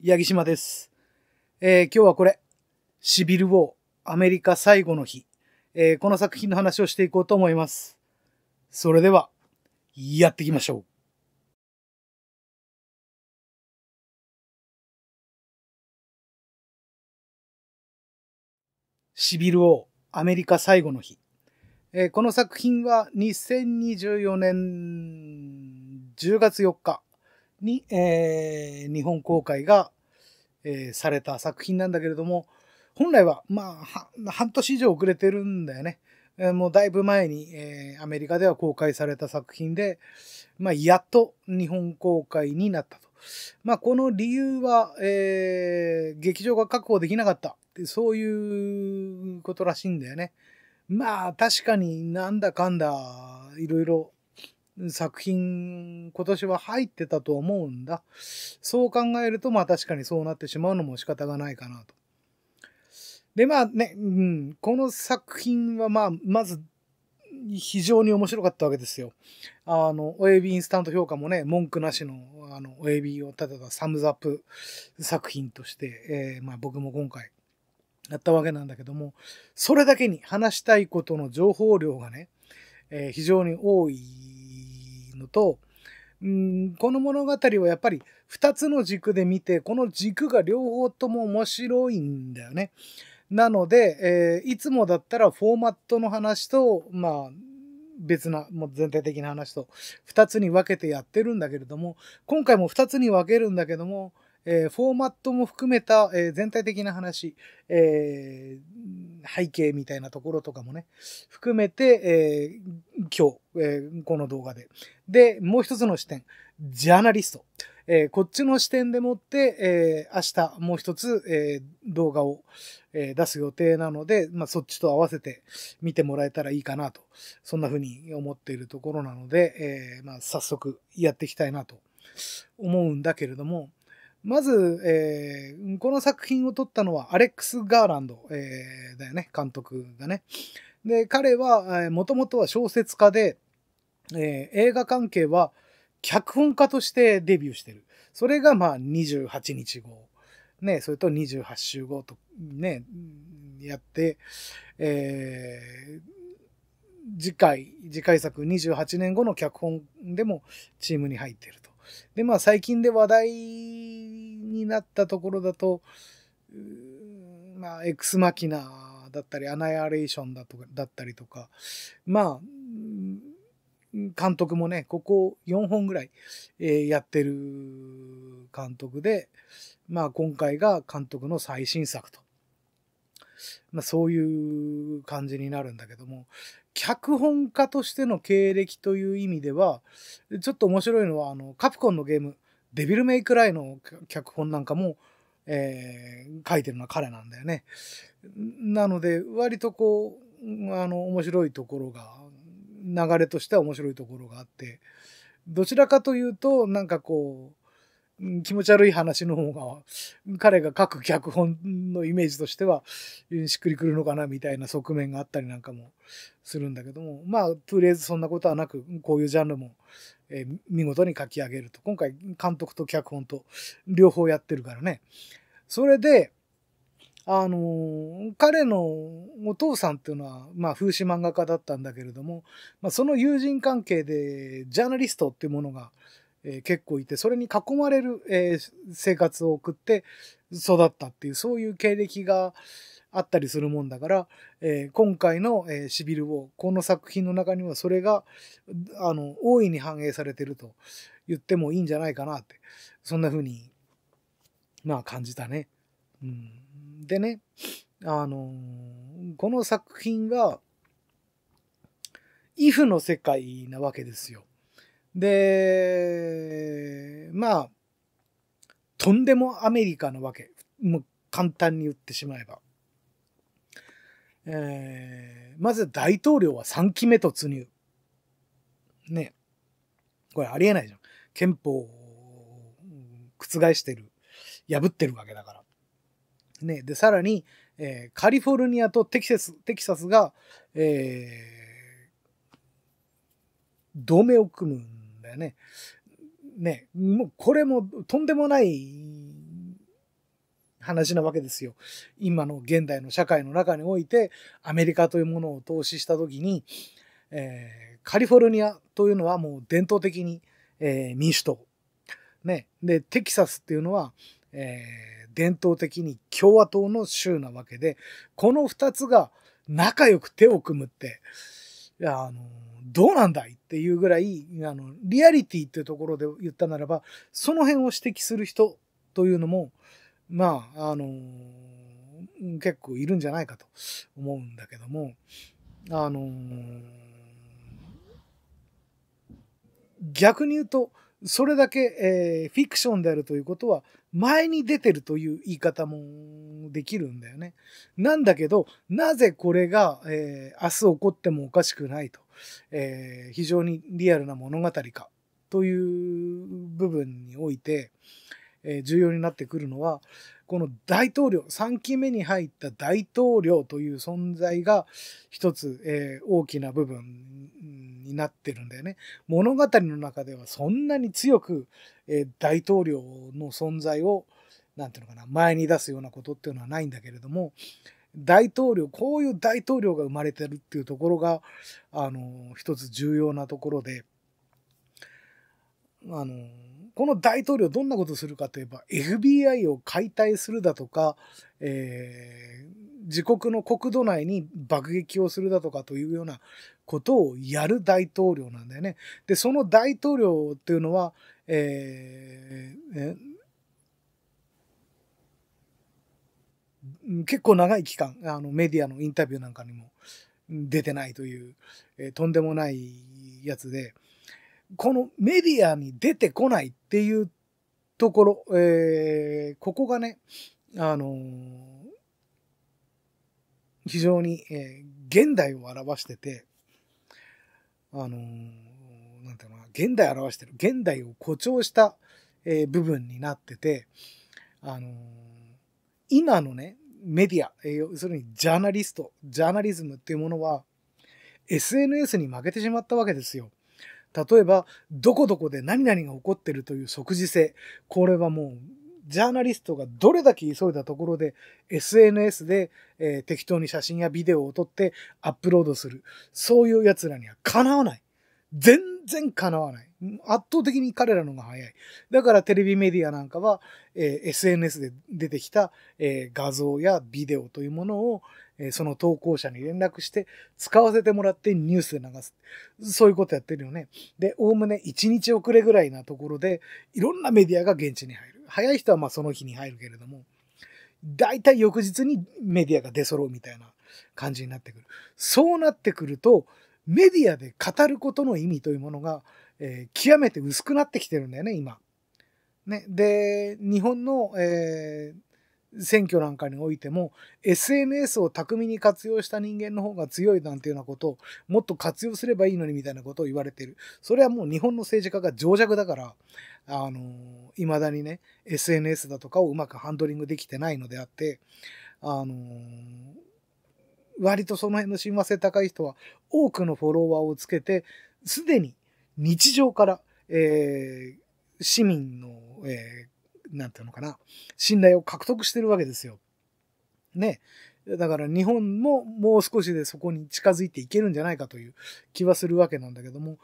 八木島です。えー、今日はこれ、シビルウォー、アメリカ最後の日、えー、この作品の話をしていこうと思います。それでは、やっていきましょう。シビルウォー、アメリカ最後の日。えー、この作品は2024年10月4日、に、えー、日本公開が、えー、された作品なんだけれども、本来は、まあ、半年以上遅れてるんだよね。えー、もうだいぶ前に、えー、アメリカでは公開された作品で、まあ、やっと日本公開になったと。まあ、この理由は、えー、劇場が確保できなかった。そういうことらしいんだよね。まあ、確かになんだかんだ、いろいろ作品、今年は入ってたと思うんだ。そう考えると、まあ確かにそうなってしまうのも仕方がないかなと。で、まあね、うん、この作品はまあ、まず、非常に面白かったわけですよ。あの、親指インスタント評価もね、文句なしの、あの、親指をただたサムズアップ作品として、えー、まあ僕も今回やったわけなんだけども、それだけに話したいことの情報量がね、えー、非常に多いのと、うん、この物語をやっぱり2つの軸で見て、この軸が両方とも面白いんだよね。なので、えー、いつもだったらフォーマットの話と、まあ、別な、もう全体的な話と2つに分けてやってるんだけれども、今回も2つに分けるんだけども、えー、フォーマットも含めた、えー、全体的な話、えー、背景みたいなところとかもね、含めて、え今日、えこの動画で。で、もう一つの視点、ジャーナリスト。えこっちの視点でもって、え明日もう一つ、え動画を、え出す予定なので、まあ、そっちと合わせて見てもらえたらいいかなと、そんな風に思っているところなので、えまあ、早速やっていきたいなと思うんだけれども、まず、えー、この作品を撮ったのはアレックス・ガーランド、えー、だよね、監督がね。で、彼は、えー、もともとは小説家で、えー、映画関係は脚本家としてデビューしてる。それがまあ28日後。ね、それと28週後とね、やって、えー、次回、次回作28年後の脚本でもチームに入ってると。で、まあ最近で話題になったところだと、まあ、エクスマキナだったり、アナイアレーションだとか、だったりとか、まあ、監督もね、ここ4本ぐらい、えー、やってる監督で、まあ今回が監督の最新作と。まあそういう感じになるんだけども、脚本家としての経歴という意味では、ちょっと面白いのは、あの、カプコンのゲーム、デビルメイクライの脚本なんかも、えー、書いてるのは彼なんだよね。なので、割とこう、あの、面白いところが、流れとしては面白いところがあって、どちらかというと、なんかこう、気持ち悪い話の方が、彼が書く脚本のイメージとしては、しっくりくるのかなみたいな側面があったりなんかもするんだけども、まあ、とりあえずそんなことはなく、こういうジャンルも、えー、見事に書き上げると。今回、監督と脚本と両方やってるからね。それで、あのー、彼のお父さんっていうのは、まあ、風刺漫画家だったんだけれども、まあ、その友人関係で、ジャーナリストっていうものが、え結構いて、それに囲まれる、え生活を送って育ったっていう、そういう経歴があったりするもんだから、え今回の、えシビル・ウォー、この作品の中にはそれが、あの、大いに反映されてると言ってもいいんじゃないかなって、そんな風に、まあ感じたね。うん、でね、あのこの作品が、イフの世界なわけですよ。で、まあ、とんでもアメリカなわけ。もう簡単に言ってしまえば。えー、まず大統領は3期目突入。ね。これありえないじゃん。憲法を覆してる。破ってるわけだから。ね。で、さらに、えー、カリフォルニアとテキサス、テキサスが、えー、同盟を組むんだよね。ね、もうこれもとんでもない話なわけですよ。今の現代の社会の中において、アメリカというものを投資した時に、えー、カリフォルニアというのはもう伝統的に、えー、民主党。ね。で、テキサスっていうのは、えー、伝統的に共和党の州なわけで、この2つが仲良く手を組むって、あのどうなんだいっていうぐらい、あの、リアリティっていうところで言ったならば、その辺を指摘する人というのも、まあ、あの結構いるんじゃないかと思うんだけども、あの逆に言うと、それだけ、えー、フィクションであるということは、前に出てるという言い方もできるんだよね。なんだけど、なぜこれが、えー、明日起こってもおかしくないとえー、非常にリアルな物語化という部分において、えー、重要になってくるのは、この大統領、3期目に入った大統領という存在が一つ、えー、大きな部分になってるんだよね。物語の中ではそんなに強く、えー、大統領の存在を、てうのかな、前に出すようなことっていうのはないんだけれども、大統領、こういう大統領が生まれてるっていうところが、あの、一つ重要なところで、あの、この大統領どんなことするかといえば、FBI を解体するだとか、えー、自国の国土内に爆撃をするだとかというようなことをやる大統領なんだよね。で、その大統領っていうのは、えー、結構長い期間、あのメディアのインタビューなんかにも出てないという、えー、とんでもないやつで、このメディアに出てこないっていうところ、えー、ここがね、あのー、非常に、えー、現代を表してて、あのー、なんていうのかな、現代を表してる、現代を誇張した、えー、部分になってて、あのー今のね、メディア、えー、要するにジャーナリスト、ジャーナリズムっていうものは、SNS に負けてしまったわけですよ。例えば、どこどこで何々が起こってるという即時性。これはもう、ジャーナリストがどれだけ急いだところで SNS で、えー、適当に写真やビデオを撮ってアップロードする。そういう奴らにはかなわない。全然叶わない。圧倒的に彼らのが早い。だからテレビメディアなんかは、えー、SNS で出てきた、えー、画像やビデオというものを、えー、その投稿者に連絡して使わせてもらってニュースで流す。そういうことやってるよね。で、おおむね1日遅れぐらいなところで、いろんなメディアが現地に入る。早い人はまあその日に入るけれども、大体翌日にメディアが出揃うみたいな感じになってくる。そうなってくると、メディアで語ることの意味というものが、えー、極めて薄くなってきてるんだよね、今。ね、で、日本の、えー、選挙なんかにおいても、SNS を巧みに活用した人間の方が強いなんていうようなことを、もっと活用すればいいのにみたいなことを言われてる。それはもう日本の政治家が情弱だから、あのー、だにね、SNS だとかをうまくハンドリングできてないのであって、あのー、割とその辺の親和性高い人は多くのフォロワーをつけて、すでに日常から、えー、市民の、えー、なんていうのかな、信頼を獲得してるわけですよ。ね。だから日本ももう少しでそこに近づいていけるんじゃないかという気はするわけなんだけども、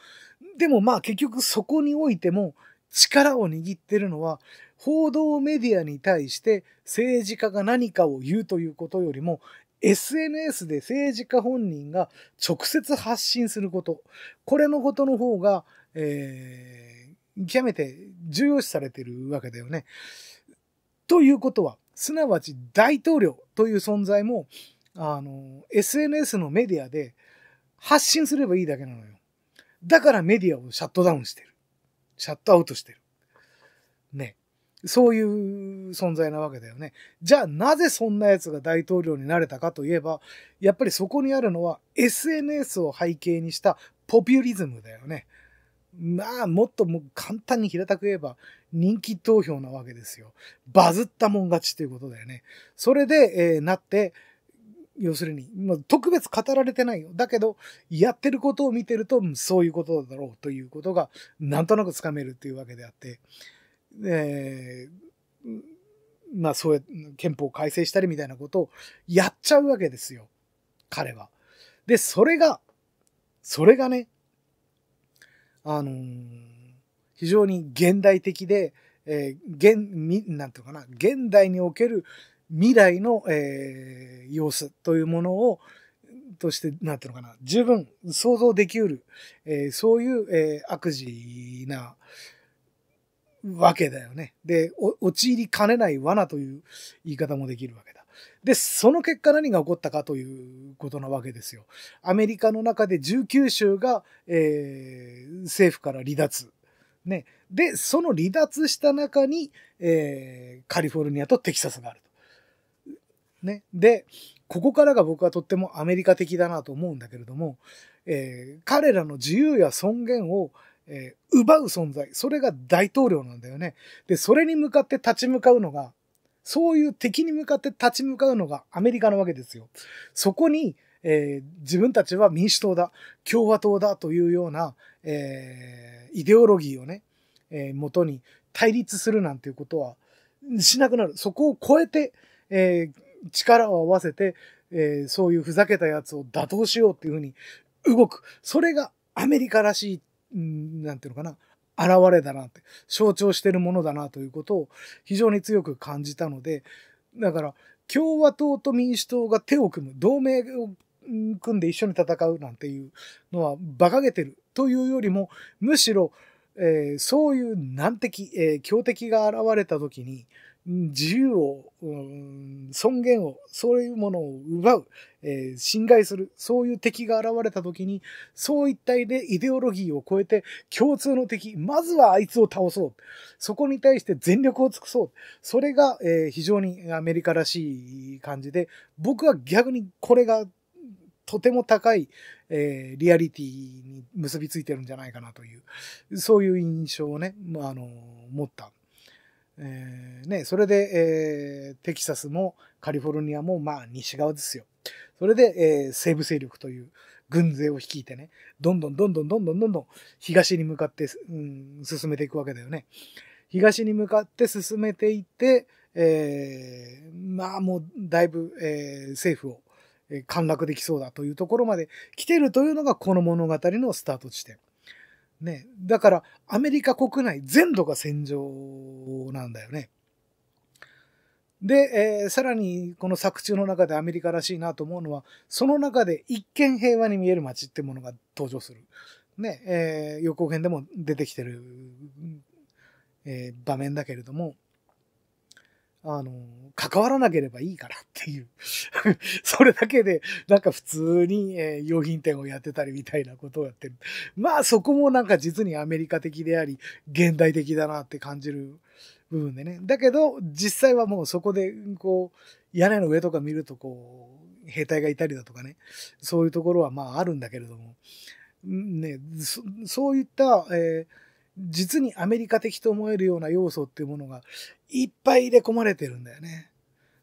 でもまあ結局そこにおいても力を握ってるのは報道メディアに対して政治家が何かを言うということよりも SNS で政治家本人が直接発信すること、これのことの方が、えー、極めて重要視されてるわけだよね。ということは、すなわち大統領という存在も、あの、SNS のメディアで発信すればいいだけなのよ。だからメディアをシャットダウンしてる。シャットアウトしてる。ね。そういう存在なわけだよね。じゃあなぜそんな奴が大統領になれたかといえば、やっぱりそこにあるのは SNS を背景にしたポピュリズムだよね。まあ、もっとも簡単に平たく言えば、人気投票なわけですよ。バズったもん勝ちということだよね。それで、えー、なって、要するに、ま特別語られてないよ。だけど、やってることを見てると、そういうことだろうということが、なんとなくつかめるっていうわけであって、えー、まあそうや、憲法改正したりみたいなことをやっちゃうわけですよ。彼は。で、それが、それがね、あのー、非常に現代的で、えー、現、み、なんていうかな、現代における未来の、えー、様子というものを、として、なんていうのかな、十分想像できうる、えー、そういう、えー、悪事な、わけだよね。で、陥りかねない罠という言い方もできるわけだ。で、その結果何が起こったかということなわけですよ。アメリカの中で19州が、えー、政府から離脱。ね。で、その離脱した中に、えー、カリフォルニアとテキサスがあると。ね。で、ここからが僕はとってもアメリカ的だなと思うんだけれども、えー、彼らの自由や尊厳をえー、奪う存在。それが大統領なんだよね。で、それに向かって立ち向かうのが、そういう敵に向かって立ち向かうのがアメリカなわけですよ。そこに、えー、自分たちは民主党だ、共和党だというような、えー、イデオロギーをね、えー、元に対立するなんていうことはしなくなる。そこを超えて、えー、力を合わせて、えー、そういうふざけたやつを打倒しようっていうふうに動く。それがアメリカらしいなんていうのかな、現れだなって、象徴してるものだなということを非常に強く感じたので、だから、共和党と民主党が手を組む、同盟を組んで一緒に戦うなんていうのは馬鹿げてるというよりも、むしろ、えー、そういう難敵、えー、強敵が現れた時に、自由を、うん、尊厳を、そういうものを奪う、えー、侵害する、そういう敵が現れた時に、そう一体でイデオロギーを超えて共通の敵、まずはあいつを倒そう。そこに対して全力を尽くそう。それが、えー、非常にアメリカらしい感じで、僕は逆にこれがとても高い、えー、リアリティに結びついてるんじゃないかなという、そういう印象をね、あの、持った。えー、ね、それで、えー、テキサスもカリフォルニアも、まあ、西側ですよ。それで、えー、西部勢力という軍勢を率いてね、どんどんどんどんどんどんどんどん東に向かって、うん、進めていくわけだよね。東に向かって進めていって、えー、まあもうだいぶ、えー、政府を陥落できそうだというところまで来てるというのがこの物語のスタート地点。ね、だからアメリカ国内全土が戦場なんだよね。で、えー、さらにこの作中の中でアメリカらしいなと思うのは、その中で一見平和に見える街ってものが登場する。ね、えー、予告編でも出てきてる、えー、場面だけれども、あの、関わらなければいいからっていう それだけで、なんか普通に、えー、用品店をやってたりみたいなことをやってる。まあそこもなんか実にアメリカ的であり、現代的だなって感じる部分でね。だけど、実際はもうそこで、こう、屋根の上とか見ると、こう、兵隊がいたりだとかね。そういうところはまああるんだけれども。ね、そそういった、えー実にアメリカ的と思えるような要素っていうものがいっぱい入れ込まれてるんだよね。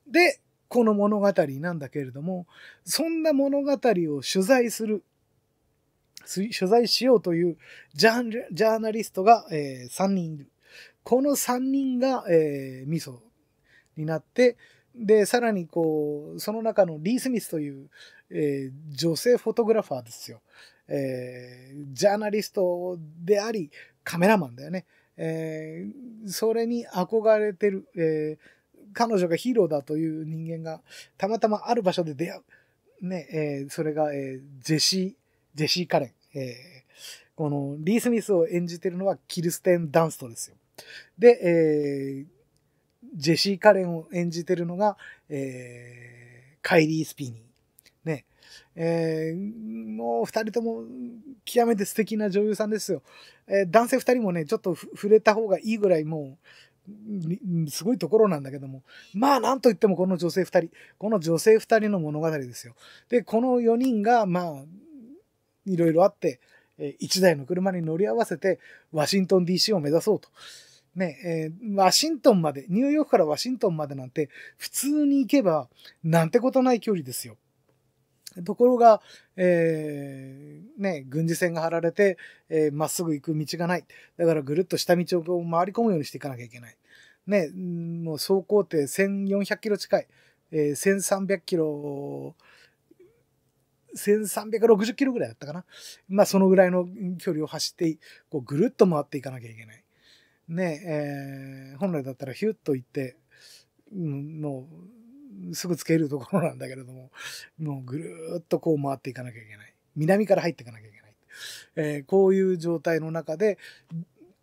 で、この物語なんだけれども、そんな物語を取材する、取材しようというジャーナリストが、えー、3人いる。この3人が、えー、ミソになって、で、さらにこう、その中のリー・スミスという、えー、女性フォトグラファーですよ。えー、ジャーナリストであり、カメラマンだよね。えー、それに憧れてる、えー、彼女がヒーローだという人間が、たまたまある場所で出会う。ね、えー、それが、えー、ジェシー、ジェシー・カレン。えー、この、リー・スミスを演じてるのはキルステン・ダンストですよ。で、えー、ジェシー・カレンを演じてるのが、えー、カイリー・スピニー。えー、もう二人とも極めて素敵な女優さんですよ。えー、男性二人もね、ちょっと触れた方がいいぐらいもう、すごいところなんだけども。まあ、なんといってもこの女性二人。この女性二人の物語ですよ。で、この四人が、まあ、いろいろあって、一台の車に乗り合わせて、ワシントン DC を目指そうと。ね、えー、ワシントンまで、ニューヨークからワシントンまでなんて、普通に行けば、なんてことない距離ですよ。ところが、えー、ね、軍事線が張られて、えー、まっすぐ行く道がない。だからぐるっと下道を回り込むようにしていかなきゃいけない。ね、もう走行程1400キロ近い。えー、1300キロ、1360キロぐらいだったかな。まあ、そのぐらいの距離を走って、こう、ぐるっと回っていかなきゃいけない。ね、えー、本来だったらヒュッと行って、うん、もう、すぐつけるところなんだけれども、もうぐるっとこう回っていかなきゃいけない。南から入っていかなきゃいけない。えー、こういう状態の中で、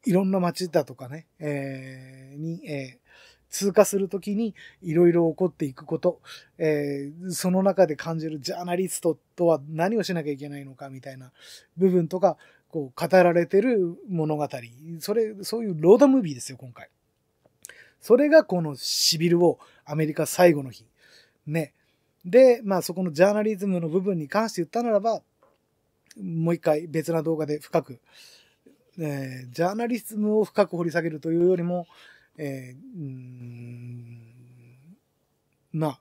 いろんな街だとかね、えー、に、えー、通過するときにいろいろ起こっていくこと、えー、その中で感じるジャーナリストとは何をしなきゃいけないのかみたいな部分とか、こう語られてる物語。それ、そういうロードムービーですよ、今回。それがこのシビルをアメリカ最後の日。ね。で、まあそこのジャーナリズムの部分に関して言ったならば、もう一回別な動画で深く、えー、ジャーナリズムを深く掘り下げるというよりも、えー、まあ、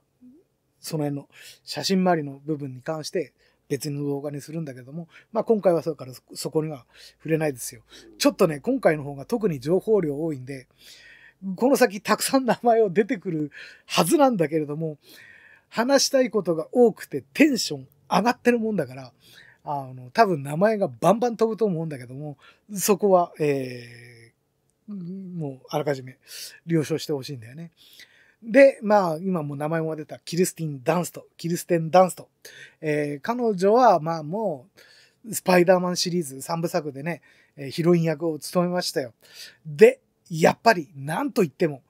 その辺の写真周りの部分に関して別の動画にするんだけども、まあ今回はそうからそこには触れないですよ。ちょっとね、今回の方が特に情報量多いんで、この先たくさん名前を出てくるはずなんだけれども、話したいことが多くてテンション上がってるもんだから、あの、多分名前がバンバン飛ぶと思うんだけども、そこは、えー、もうあらかじめ了承してほしいんだよね。で、まあ、今も名前も出たキルスティン・ダンスト、キルステン・ダンスト。えー、彼女は、まあもう、スパイダーマンシリーズ3部作でね、ヒロイン役を務めましたよ。で、やっぱり、なんと言っても、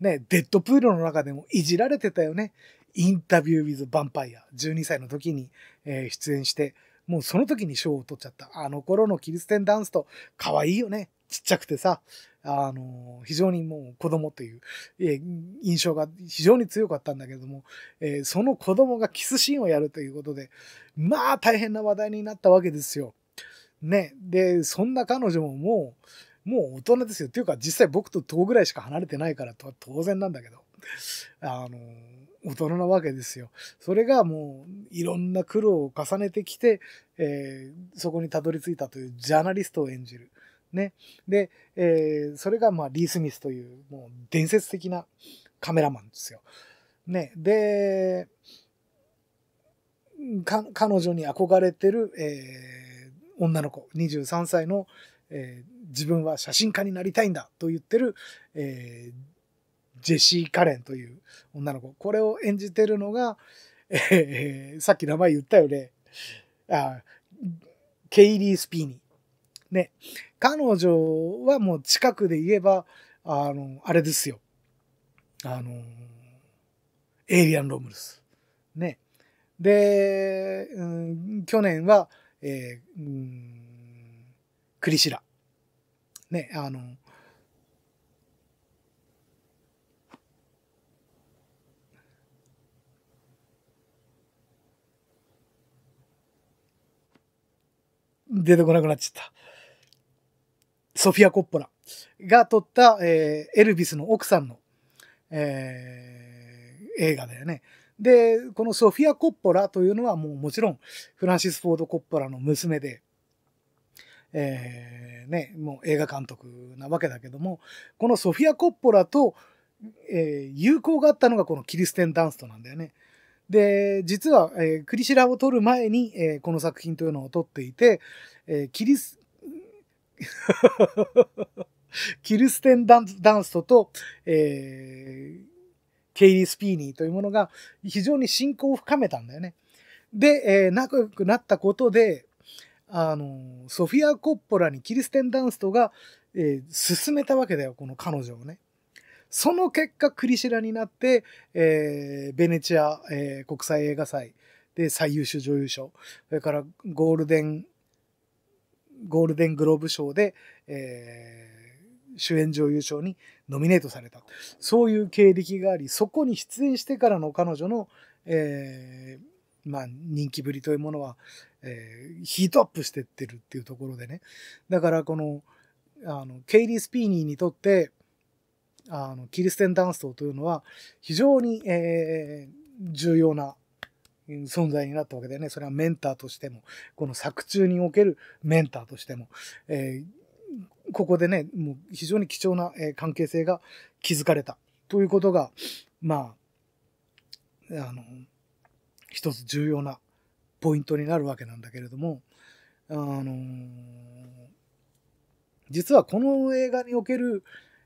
ね、デッドプールの中でもいじられてたよね。インタビュー・ウィズ・ヴァンパイア、12歳の時に、えー、出演して、もうその時に賞を取っちゃった。あの頃のキリステンダンスと可愛いよね。ちっちゃくてさ、あのー、非常にもう子供という、えー、印象が非常に強かったんだけども、えー、その子供がキスシーンをやるということで、まあ大変な話題になったわけですよ。ね。で、そんな彼女ももう、もう大人ですよ。っていうか、実際僕と遠くぐらいしか離れてないからと当然なんだけど、あの、大人なわけですよ。それがもう、いろんな苦労を重ねてきて、えー、そこにたどり着いたというジャーナリストを演じる。ね。で、えー、それがまあ、リー・スミスという、もう伝説的なカメラマンですよ。ね。で、彼女に憧れてる、えー、女の子、23歳の、えー、自分は写真家になりたいんだと言ってる、えー、ジェシー・カレンという女の子。これを演じてるのが、えー、さっき名前言ったよね。あケイリー・スピーニー。ね。彼女はもう近くで言えば、あの、あれですよ。あの、エイリアン・ロムルス。ね。で、うん、去年は、えー、うん、クリシラ。ね、あの、出てこなくなっちゃった。ソフィア・コッポラが撮った、えー、エルビスの奥さんの、えー、映画だよね。で、このソフィア・コッポラというのはもうもちろんフランシス・フォード・コッポラの娘で、えー、ね、もう映画監督なわけだけども、このソフィア・コッポラと、えー、友好があったのがこのキリステン・ダンストなんだよね。で、実は、えー、クリシラを撮る前に、えー、この作品というのを撮っていて、えー、キリス、キルステンダン・ストと、えー、ケイリー・スピーニーというものが非常に親交を深めたんだよね。で、えー、仲良くなったことで、あの、ソフィア・コッポラにキリステン・ダンストが、えー、勧めたわけだよ、この彼女をね。その結果、クリシェラになって、えー、ベネチア、えー、国際映画祭で最優秀女優賞、それからゴールデン、ゴールデングローブ賞で、えー、主演女優賞にノミネートされた。そういう経歴があり、そこに出演してからの彼女の、えー、まあ、人気ぶりというものは、えー、ヒートアップしてってるっていうところでね。だからこの、あの、ケイリー・スピーニーにとって、あの、キリステン・ダンストというのは非常に、えー、重要な存在になったわけでね。それはメンターとしても、この作中におけるメンターとしても、えー、ここでね、もう非常に貴重な、えー、関係性が築かれたということが、まあ、あの、一つ重要なポイントになるわけなんだけれども、あの実はこの映画における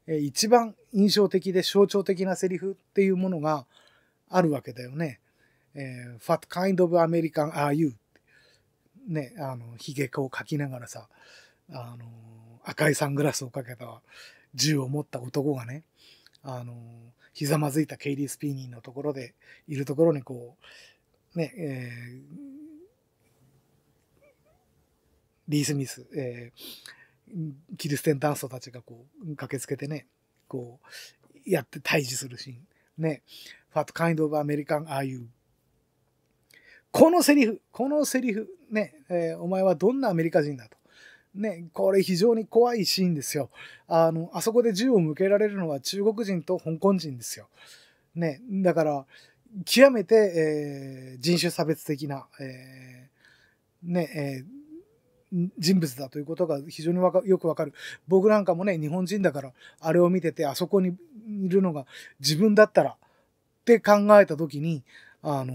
一番印象的で象徴的なセリフっていうものがあるわけだよね。えー、What kind of American are you? ね、あの、ヒゲをかきながらさ、あの、赤いサングラスをかけた銃を持った男がね、あの、ひざまずいたケイリー・スピーニーのところで、いるところにこう、ね、えーリー・スミス、えー、キルステン・ダンストたちがこう、駆けつけてね、こう、やって退治するシーン。ね。ファット・カインド・オブ・アメリカン・ e you? このセリフ、このセリフ、ね、えー、お前はどんなアメリカ人だと。ね、これ非常に怖いシーンですよ。あの、あそこで銃を向けられるのは中国人と香港人ですよ。ね、だから、極めて、えー、人種差別的な、えー、ね、えー、人物だということが非常にわかよくわかる。僕なんかもね、日本人だから、あれを見てて、あそこにいるのが自分だったらって考えたときに、あの、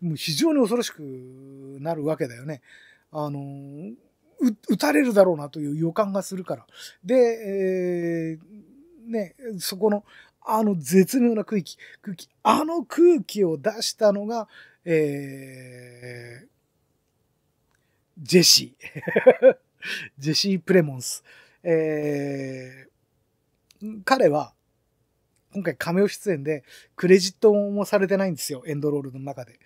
もう非常に恐ろしくなるわけだよね。あの、撃たれるだろうなという予感がするから。で、えー、ね、そこの、あの絶妙な空気、空気、あの空気を出したのが、えー、ジェシー。ジェシー・プレモンス。えー、彼は、今回カメオ出演で、クレジットもされてないんですよ、エンドロールの中で。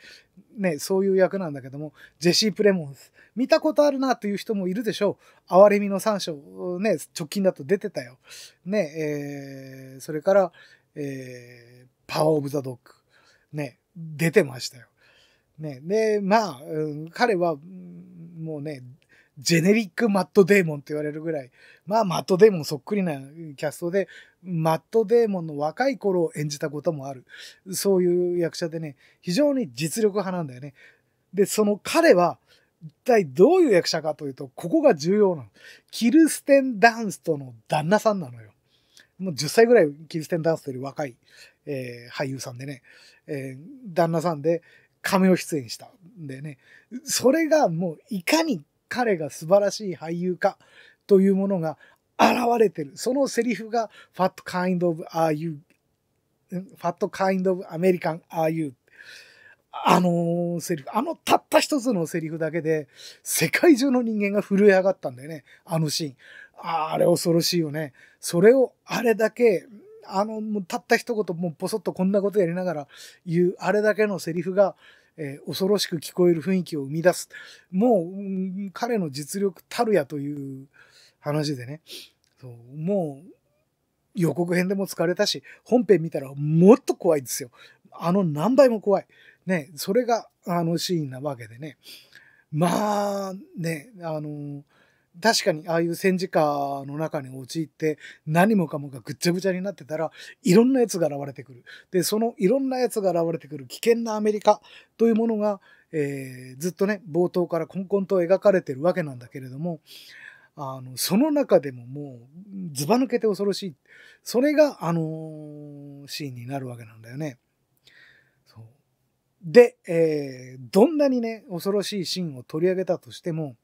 ね、そういう役なんだけども、ジェシー・プレモンス。見たことあるなという人もいるでしょう。哀れみの三章、ね、直近だと出てたよ。ね、えー、それから、えー、パワー・オブ・ザ・ドッグ。ね、出てましたよ。ね、で、まあ、うん、彼は、うんもうね、ジェネリックマット・デーモンって言われるぐらい、まあマット・デーモンそっくりなキャストで、マット・デーモンの若い頃を演じたこともある。そういう役者でね、非常に実力派なんだよね。で、その彼は、一体どういう役者かというと、ここが重要なの。キルステン・ダンストの旦那さんなのよ。もう10歳ぐらいキルステン・ダンストより若い、えー、俳優さんでね、えー、旦那さんで、亀を出演したんでね。それがもういかに彼が素晴らしい俳優かというものが現れてる。そのセリフが Fat Kind of Are You Fat Kind of American Are You あのセリフ、あのたった一つのセリフだけで、世界中の人間が震え上がったんだよね、あのシーン。ああれ恐ろしいよね。それをあれだけあの、もうたった一言、もうポソッとこんなことやりながら言う、あれだけのセリフが、えー、恐ろしく聞こえる雰囲気を生み出す。もう、うん、彼の実力たるやという話でね。そうもう、予告編でも疲れたし、本編見たらもっと怖いですよ。あの何倍も怖い。ね、それがあのシーンなわけでね。まあ、ね、あのー、確かにああいう戦時下の中に陥って何もかもがぐっちゃぐちゃになってたらいろんなやつが現れてくる。で、そのいろんなやつが現れてくる危険なアメリカというものが、えー、ずっとね、冒頭からコンコンと描かれてるわけなんだけれども、あの、その中でももうずば抜けて恐ろしい。それがあのー、シーンになるわけなんだよね。で、えー、どんなにね、恐ろしいシーンを取り上げたとしても、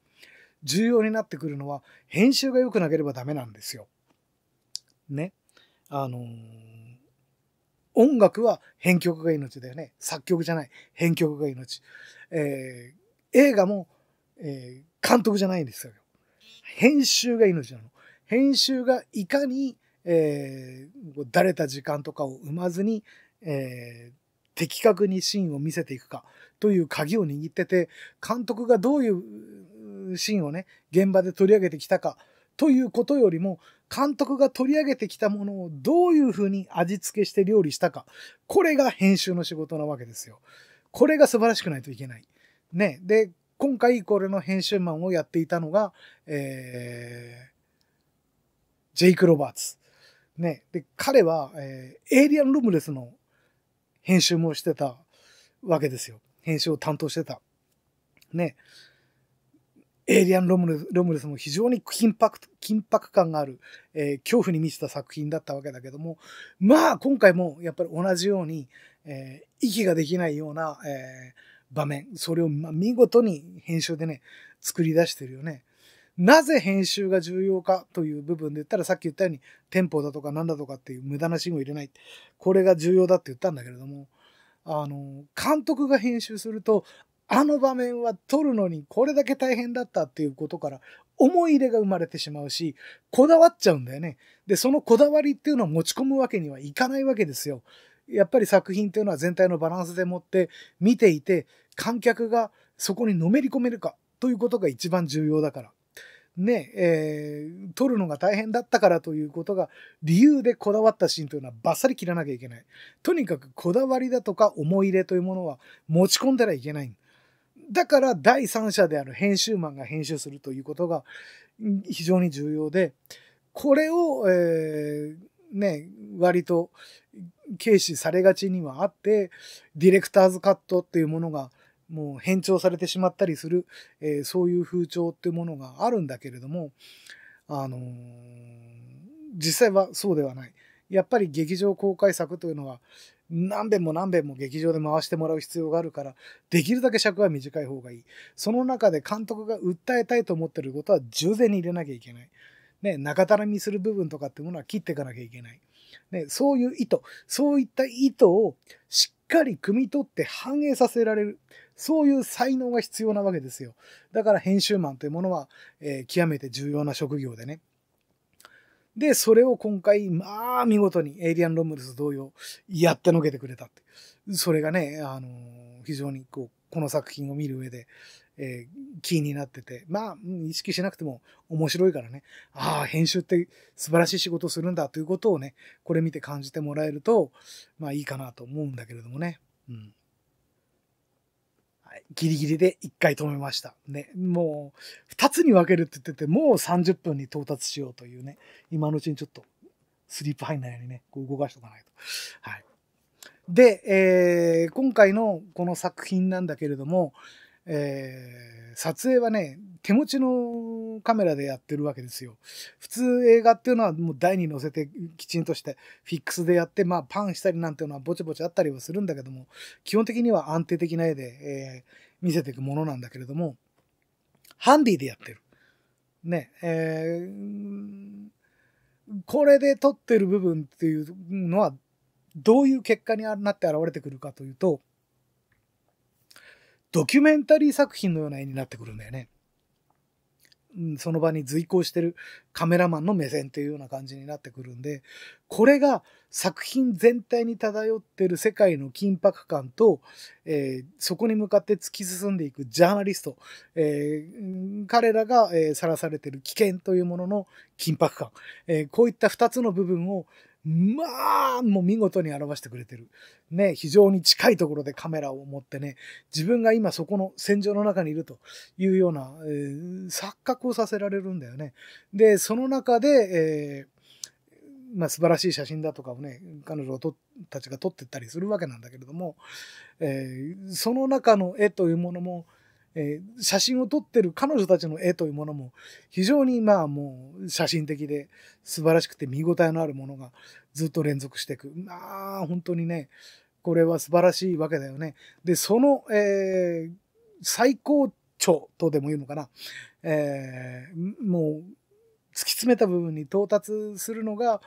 重要になってくるのは編集が良くなければダメなんですよ。ね。あのー、音楽は編曲が命だよね。作曲じゃない。編曲が命。えー、映画も、えー、監督じゃないんですよ。編集が命なの。編集がいかに、えー、だれた時間とかを生まずに、えー、的確にシーンを見せていくかという鍵を握ってて、監督がどういうシーンをね、現場で取り上げてきたかということよりも、監督が取り上げてきたものをどういうふうに味付けして料理したか。これが編集の仕事なわけですよ。これが素晴らしくないといけない。ね。で、今回これの編集マンをやっていたのが、えー、ジェイク・ロバーツ。ね。で、彼は、えー、エイリアン・ルムレスの編集もしてたわけですよ。編集を担当してた。ね。エイリアン・ロムルロムスも非常に緊迫緊迫感がある、えー、恐怖に満ちた作品だったわけだけども、まあ今回もやっぱり同じように、えー、息ができないような、えー、場面、それを見事に編集でね、作り出してるよね。なぜ編集が重要かという部分で言ったらさっき言ったようにテンポだとか何だとかっていう無駄なシーンを入れない。これが重要だって言ったんだけれども、あの、監督が編集するとあの場面は撮るのにこれだけ大変だったっていうことから思い入れが生まれてしまうし、こだわっちゃうんだよね。で、そのこだわりっていうのを持ち込むわけにはいかないわけですよ。やっぱり作品っていうのは全体のバランスでもって見ていて、観客がそこにのめり込めるかということが一番重要だから。ね、えー、撮るのが大変だったからということが理由でこだわったシーンというのはバッサリ切らなきゃいけない。とにかくこだわりだとか思い入れというものは持ち込んだらいけない。だから第三者である編集マンが編集するということが非常に重要で、これを、えー、ね、割と軽視されがちにはあって、ディレクターズカットっていうものがもう変調されてしまったりする、えー、そういう風潮っていうものがあるんだけれども、あのー、実際はそうではない。やっぱり劇場公開作というのは、何遍も何遍も劇場で回してもらう必要があるから、できるだけ尺は短い方がいい。その中で監督が訴えたいと思ってることは従前に入れなきゃいけない。ね、中たらみする部分とかってものは切っていかなきゃいけない。ね、そういう意図、そういった意図をしっかり汲み取って反映させられる。そういう才能が必要なわけですよ。だから編集マンというものは、えー、極めて重要な職業でね。で、それを今回、まあ、見事にエイリアン・ロムルス同様、やってのけてくれたって。それがね、あのー、非常にこう、この作品を見る上で、えー、キーになってて、まあ、意識しなくても面白いからね、ああ、編集って素晴らしい仕事するんだということをね、これ見て感じてもらえると、まあいいかなと思うんだけれどもね。うん。ギリギリで1回止めました。ね。もう、2つに分けるって言ってて、もう30分に到達しようというね、今のうちにちょっと、スリープ入んないようにね、こう動かしとかないと。はい。で、えー、今回のこの作品なんだけれども、えー、撮影はね、手持ちのカメラでやってるわけですよ。普通映画っていうのはもう台に乗せてきちんとしてフィックスでやって、まあパンしたりなんていうのはぼちぼちあったりはするんだけども、基本的には安定的な絵で、えー、見せていくものなんだけれども、ハンディでやってる。ね、えー、これで撮ってる部分っていうのは、どういう結果になって現れてくるかというと、ドキュメンタリー作品のような絵になってくるんだよね。その場に随行してるカメラマンの目線というような感じになってくるんで、これが作品全体に漂ってる世界の緊迫感と、えー、そこに向かって突き進んでいくジャーナリスト、えー、彼らがさら、えー、されてる危険というものの緊迫感、えこういった2つの部分を、まあ、もう見事に表してくれてる。ね、非常に近いところでカメラを持ってね、自分が今そこの戦場の中にいるというような、えー、錯覚をさせられるんだよね。で、その中で、えーまあ、素晴らしい写真だとかをね彼女たちが撮ってったりするわけなんだけれども、えー、その中の絵というものもえー、写真を撮ってる彼女たちの絵というものも非常にまあもう写真的で素晴らしくて見応えのあるものがずっと連続していく。まあ本当にね、これは素晴らしいわけだよね。で、その、えー、最高潮とでも言うのかな。えー、もう突き詰めた部分に到達するのが、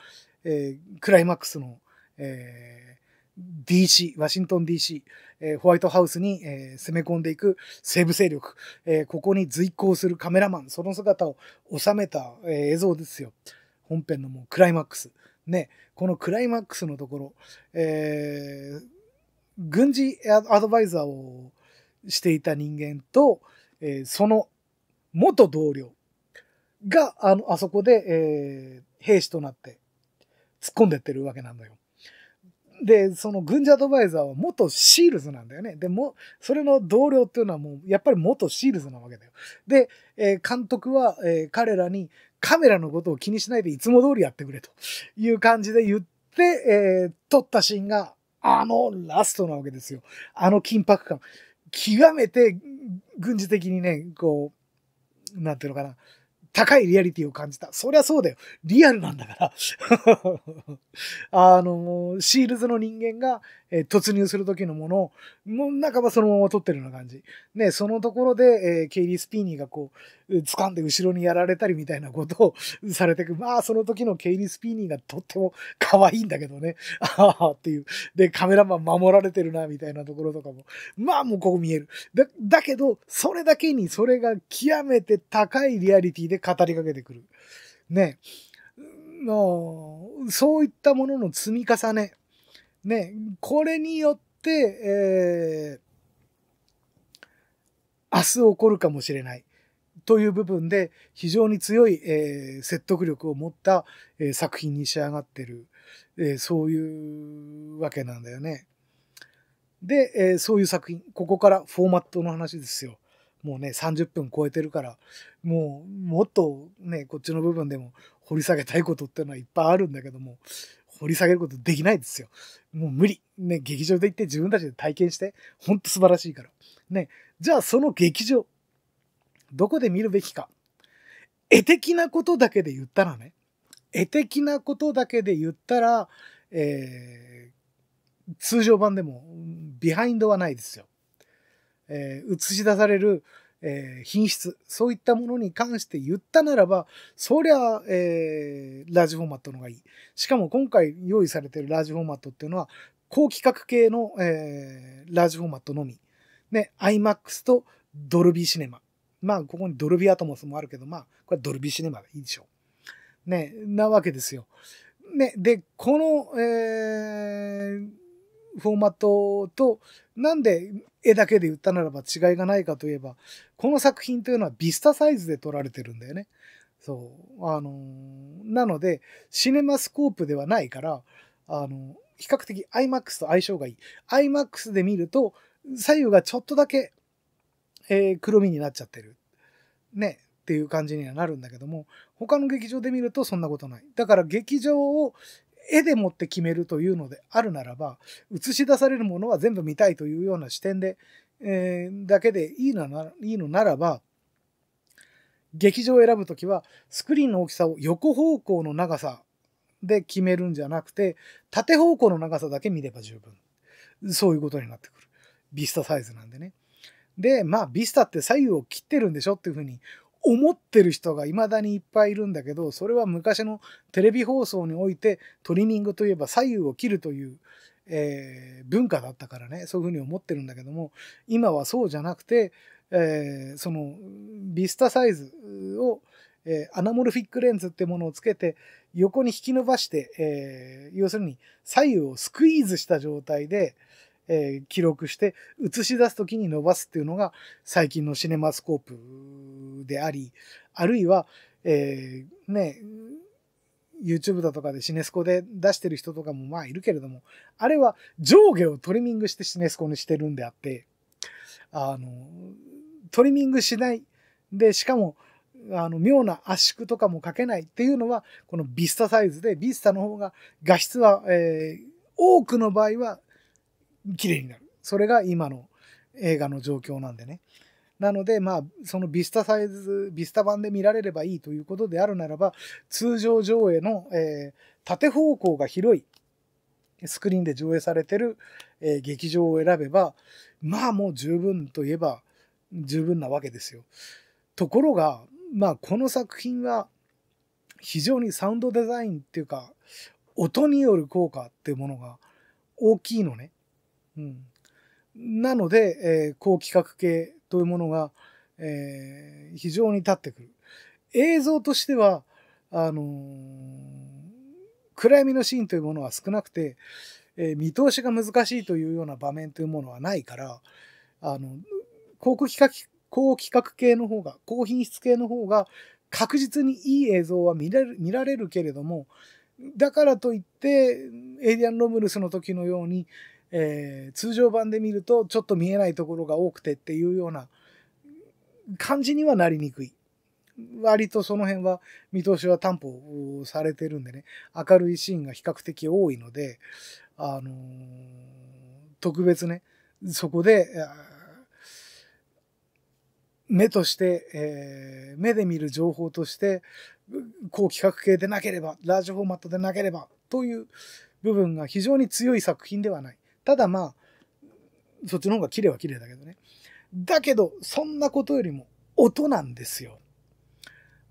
えー、クライマックスの、え DC、ワシントン DC、えー、ホワイトハウスに、えー、攻め込んでいく西部勢力、えー、ここに随行するカメラマン、その姿を収めた、え映像ですよ。本編のもうクライマックス。ね、このクライマックスのところ、え軍事アドバイザーをしていた人間と、えその元同僚が、あの、あそこで、え兵士となって突っ込んでってるわけなんだよ。で、その軍事アドバイザーは元シールズなんだよね。でも、それの同僚っていうのはもう、やっぱり元シールズなわけだよ。で、えー、監督は、えー、彼らにカメラのことを気にしないでいつも通りやってくれという感じで言って、えー、撮ったシーンが、あのラストなわけですよ。あの緊迫感。極めて軍事的にね、こう、なんていうのかな。高いリアリティを感じた。そりゃそうだよ。リアルなんだから あの、シールズの人間がえー、突入する時のものを、もう半ばそのまま撮ってるような感じ。ね、そのところで、えー、ケイリー・スピーニーがこう、掴んで後ろにやられたりみたいなことを されてく。まあ、その時のケイリー・スピーニーがとっても 可愛いんだけどね。あはっていう。で、カメラマン守られてるな、みたいなところとかも。まあ、もうここ見える。だ、だけど、それだけにそれが極めて高いリアリティで語りかけてくる。ね。の、そういったものの積み重ね。ね、これによって、えー、明日起こるかもしれない。という部分で非常に強い、えー、説得力を持った、えー、作品に仕上がってる、えー、そういうわけなんだよね。で、えー、そういう作品、ここからフォーマットの話ですよ。もうね、30分超えてるから、もう、もっとね、こっちの部分でも掘り下げたいことっていうのはいっぱいあるんだけども、掘り下げることできないですよ。もう無理。ね、劇場で行って自分たちで体験して、ほんと素晴らしいから。ね、じゃあその劇場、どこで見るべきか。絵的なことだけで言ったらね、絵的なことだけで言ったら、えー、通常版でも、ビハインドはないですよ。えー、映し出されるえー、品質、そういったものに関して言ったならば、そりゃ、えー、ラージフォーマットのがいい。しかも今回用意されてるラージフォーマットっていうのは、高規格系の、えー、ラージフォーマットのみ。ね、IMAX とドルビーシネマ。まあ、ここにドルビーアトモスもあるけど、まあ、これはドルビーシネマがいいでしょう。ね、なわけですよ。ね、で、この、えー、フォーマットと、なんで絵だけで言ったならば違いがないかといえば、この作品というのはビスタサイズで撮られてるんだよね。そう。あのー、なので、シネマスコープではないから、あのー、比較的 IMAX と相性がいい。IMAX で見ると、左右がちょっとだけ、えー、黒みになっちゃってる。ね。っていう感じにはなるんだけども、他の劇場で見るとそんなことない。だから劇場を絵でもって決めるというのであるならば、映し出されるものは全部見たいというような視点で、えー、だけでいいのないいのならば、劇場を選ぶときは、スクリーンの大きさを横方向の長さで決めるんじゃなくて、縦方向の長さだけ見れば十分。そういうことになってくる。ビスタサイズなんでね。で、まあ、ビスタって左右を切ってるんでしょっていうふうに思ってる人が未だにいっぱいいるんだけど、それは昔のテレビ放送においてトリミングといえば左右を切るという、えー、文化だったからね、そういうふうに思ってるんだけども、今はそうじゃなくて、えー、そのビスタサイズを、えー、アナモルフィックレンズってものをつけて横に引き伸ばして、えー、要するに左右をスクイーズした状態で、えー、記録して映し出す時に伸ばすっていうのが最近のシネマスコープであり、あるいは、えー、ね、YouTube だとかでシネスコで出してる人とかもまあいるけれども、あれは上下をトリミングしてシネスコにしてるんであって、あの、トリミングしない。で、しかも、あの、妙な圧縮とかもかけないっていうのは、このビスタサイズで、ビスタの方が画質は、えー、多くの場合は綺麗になる。それが今の映画の状況なんでね。なので、まあ、そのビスタサイズ、ビスタ版で見られればいいということであるならば、通常上映の、えー、縦方向が広いスクリーンで上映されてる、えー、劇場を選べば、まあもう十分といえば十分なわけですよ。ところが、まあこの作品は非常にサウンドデザインっていうか、音による効果っていうものが大きいのね。うん、なので、えー、高規格系というものが、えー、非常に立ってくる。映像としては、あのー、暗闇のシーンというものは少なくて、えー、見通しが難しいというような場面というものはないから、あの、高規格、高規格系の方が、高品質系の方が確実にいい映像は見られる見られるけれども、だからといって、エイリアン・ロムルスの時のように、えー、通常版で見るとちょっと見えないところが多くてっていうような感じにはなりにくい。割とその辺は見通しは担保されてるんでね、明るいシーンが比較的多いので、あのー、特別ね、そこで、目として、えー、目で見る情報として、高規格系でなければ、ラージフォーマットでなければ、という部分が非常に強い作品ではない。ただまあ、そっちの方が綺麗は綺麗だけどね。だけど、そんなことよりも音なんですよ。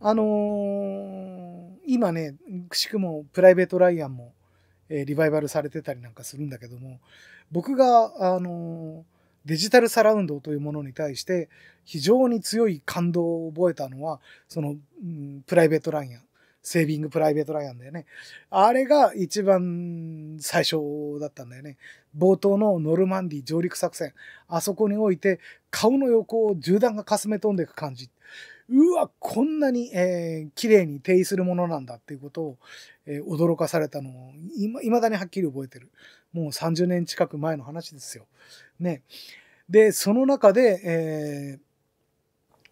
あのー、今ね、くしくもプライベート・ライアンも、えー、リバイバルされてたりなんかするんだけども、僕が、あのー、デジタルサラウンドというものに対して非常に強い感動を覚えたのは、その、うん、プライベート・ライアン。セービング・プライベート・ライアンだよね。あれが一番最初だったんだよね。冒頭のノルマンディ上陸作戦。あそこにおいて、顔の横を銃弾がかすめ飛んでいく感じ。うわ、こんなに、えー、綺麗に定位するものなんだっていうことを、えー、驚かされたのを、いまだにはっきり覚えてる。もう30年近く前の話ですよ。ね。で、その中で、えー、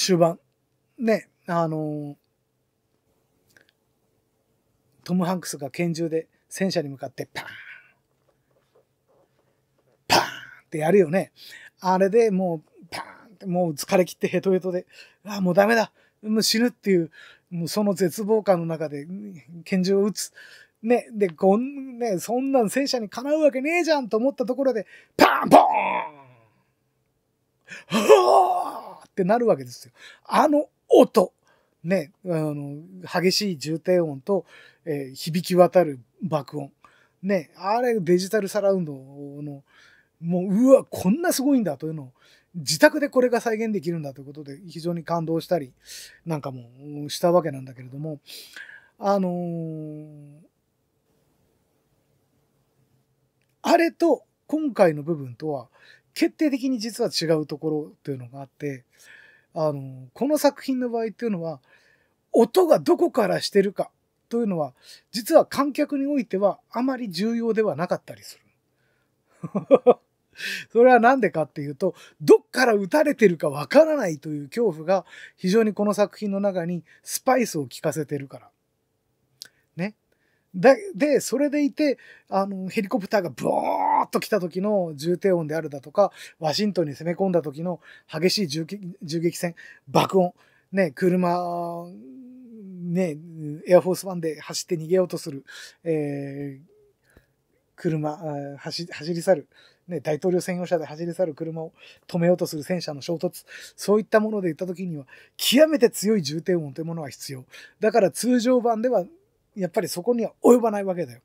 終盤、ね、あの、トム・ハンクスが拳銃で戦車に向かってパーン、パーンってやるよね。あれでもうパーンってもう疲れ切ってヘトヘトで、ああ、もうダメだ、もう死ぬっていう、もうその絶望感の中で拳銃を撃つ。ね、で、こん、ね、そんなん戦車にかなうわけねえじゃんと思ったところで、パーンポーンはあってなるわけですよ。あの音ね、あの、激しい重低音と、えー、響き渡る爆音。ね、あれデジタルサラウンドの、もう、うわ、こんなすごいんだというのを、自宅でこれが再現できるんだということで、非常に感動したり、なんかもしたわけなんだけれども、あのー、あれと今回の部分とは、決定的に実は違うところというのがあって、あの、この作品の場合っていうのは、音がどこからしてるかというのは、実は観客においてはあまり重要ではなかったりする。それは何でかっていうと、どっから撃たれてるかわからないという恐怖が非常にこの作品の中にスパイスを効かせてるから。ね。だ、で、それでいて、あの、ヘリコプターがブーっと来た時の重低音であるだとか、ワシントンに攻め込んだ時の激しい銃撃銃撃戦、爆音、ね、車、ね、エアフォースワンで走って逃げようとする、えー、車、走、走り去る、ね、大統領専用車で走り去る車を止めようとする戦車の衝突、そういったもので言った時には、極めて強い重低音というものは必要。だから通常版ではやっぱりそこには及ばないわけだよ。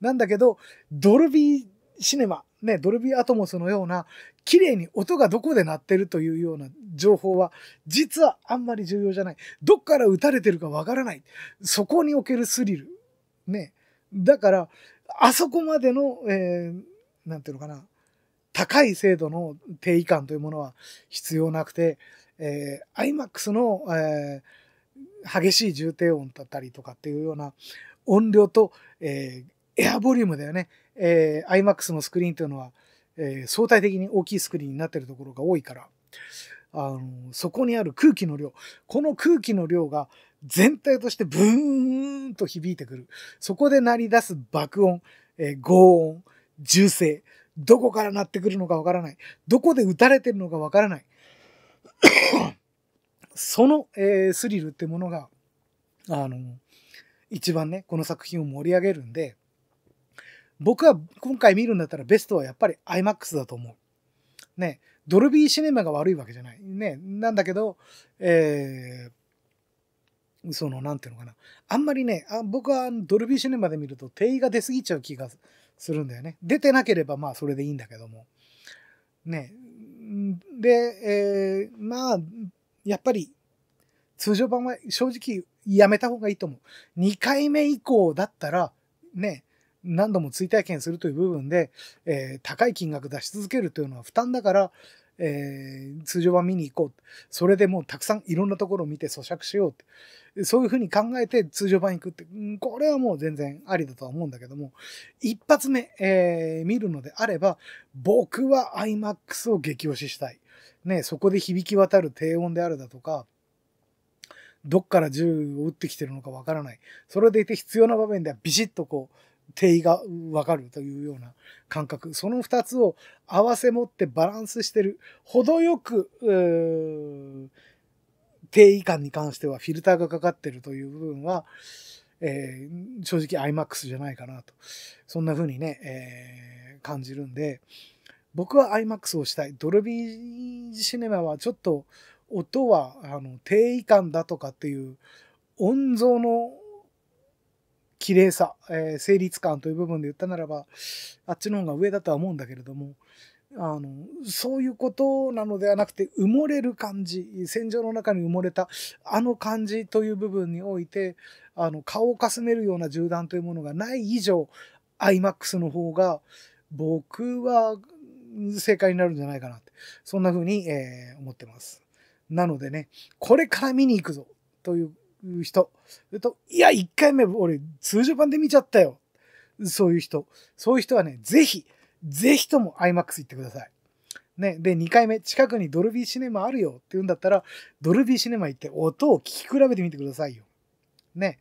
なんだけど、ドルビーシネマ、ね、ドルビーアトモスのような、綺麗に音がどこで鳴ってるというような情報は、実はあんまり重要じゃない。どっから撃たれてるかわからない。そこにおけるスリル。ね。だから、あそこまでの、えー、なんていうのかな、高い精度の定位感というものは必要なくて、えー、IMAX の、えー、激しい重低音だったりとかっていうような音量と、えー、エアボリュームだよね。えー、IMAX のスクリーンというのは、えー、相対的に大きいスクリーンになってるところが多いから、あのそこにある空気の量、この空気の量が全体としてブーンと響いてくる。そこで鳴り出す爆音、えー、轟音、銃声、どこから鳴ってくるのかわからない。どこで撃たれてるのかわからない。その、えー、スリルってものが、あの、一番ね、この作品を盛り上げるんで、僕は今回見るんだったらベストはやっぱり IMAX だと思う。ね、ドルビーシネマが悪いわけじゃない。ね、なんだけど、えー、その、なんていうのかな。あんまりね、あ僕はドルビーシネマで見ると定位が出過ぎちゃう気がするんだよね。出てなければまあそれでいいんだけども。ね、で、えー、まあ、やっぱり通常版は正直やめた方がいいと思う。2回目以降だったら、ね、何度も追体験するという部分で、えー、高い金額出し続けるというのは負担だから、えー、通常版見に行こう。それでもうたくさんいろんなところを見て咀嚼しようって。そういうふうに考えて通常版行くって、これはもう全然ありだとは思うんだけども、一発目、えー、見るのであれば、僕は IMAX を激推ししたい。ね、そこで響き渡る低音であるだとか、どっから銃を撃ってきてるのかわからない。それでいて必要な場面ではビシッとこう、定位がわかるというような感覚。その二つを合わせ持ってバランスしてる。程よく、定位感に関してはフィルターがかかってるという部分は、えー、正直 IMAX じゃないかなと。そんな風にね、えー、感じるんで、僕は IMAX をしたい。ドルビーシネマはちょっと音はあの定位感だとかっていう音像の綺麗さ、えー、成立感という部分で言ったならば、あっちの方が上だとは思うんだけれども、あの、そういうことなのではなくて、埋もれる感じ、戦場の中に埋もれた、あの感じという部分において、あの、顔をかすめるような銃弾というものがない以上、IMAX の方が、僕は正解になるんじゃないかなって、そんな風に、えー、思ってます。なのでね、これから見に行くぞという人、といや、1回目俺通常版で見ちゃったよ。そういう人、そういう人はね、ぜひ、ぜひとも IMAX 行ってください。ね、で、2回目、近くにドルビーシネマあるよって言うんだったら、ドルビーシネマ行って音を聞き比べてみてくださいよ。ね。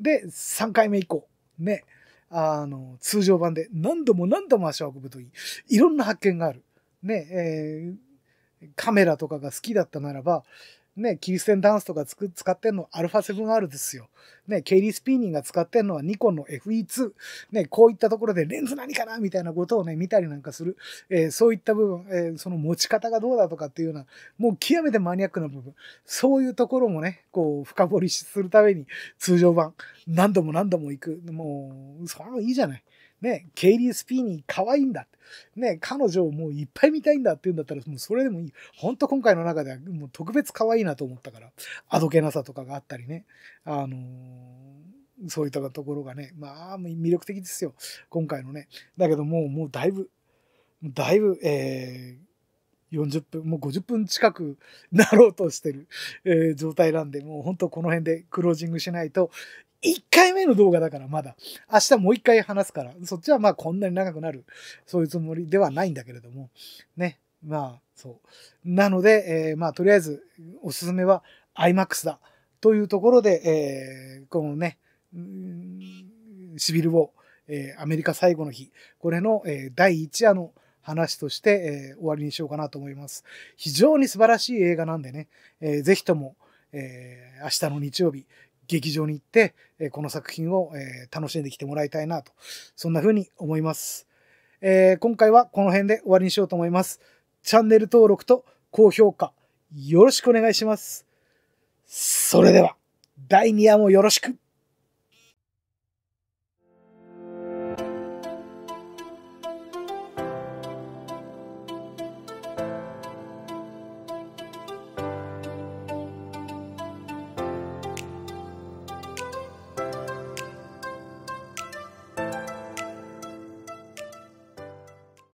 で、3回目こう。ね。あの、通常版で何度も何度も足を運ぶといい。いろんな発見がある。ね、えー、カメラとかが好きだったならば、ね、キリステンダンスとか使ってんの α7R ですよ。ね、ケイリー・スピーニーが使ってんのはニコンの FE2。ね、こういったところでレンズ何かなみたいなことをね、見たりなんかする。えー、そういった部分、えー、その持ち方がどうだとかっていうような、もう極めてマニアックな部分。そういうところもね、こう、深掘りするために通常版、何度も何度も行く。もう、それいいじゃない。ね、ケイリー・スピーニー可愛いんだ。ね、彼女をもういっぱい見たいんだって言うんだったら、もうそれでもいい。ほんと今回の中ではもう特別可愛いなと思ったから、あどけなさとかがあったりね。あのー、そういったところがね、まあ、魅力的ですよ。今回のね。だけどもう、もうだいぶ、だいぶ、えー、40分、もう50分近くなろうとしてる、えー、状態なんで、もう本当この辺でクロージングしないと1回目の動画だからまだ。明日もう1回話すから。そっちはまあこんなに長くなる。そういうつもりではないんだけれども。ね。まあ、そう。なので、えー、まあとりあえず、おすすめは IMAX だ。というところで、えー、このね、シビルを、えー、アメリカ最後の日。これの、えー、第1話の話として、えー、終わりにしようかなと思います。非常に素晴らしい映画なんでね、えー、ぜひとも、えー、明日の日曜日、劇場に行って、えこの作品を、え楽しんできてもらいたいなと、そんな風に思います。えー、今回はこの辺で終わりにしようと思います。チャンネル登録と高評価、よろしくお願いします。それでは、第2話もよろしく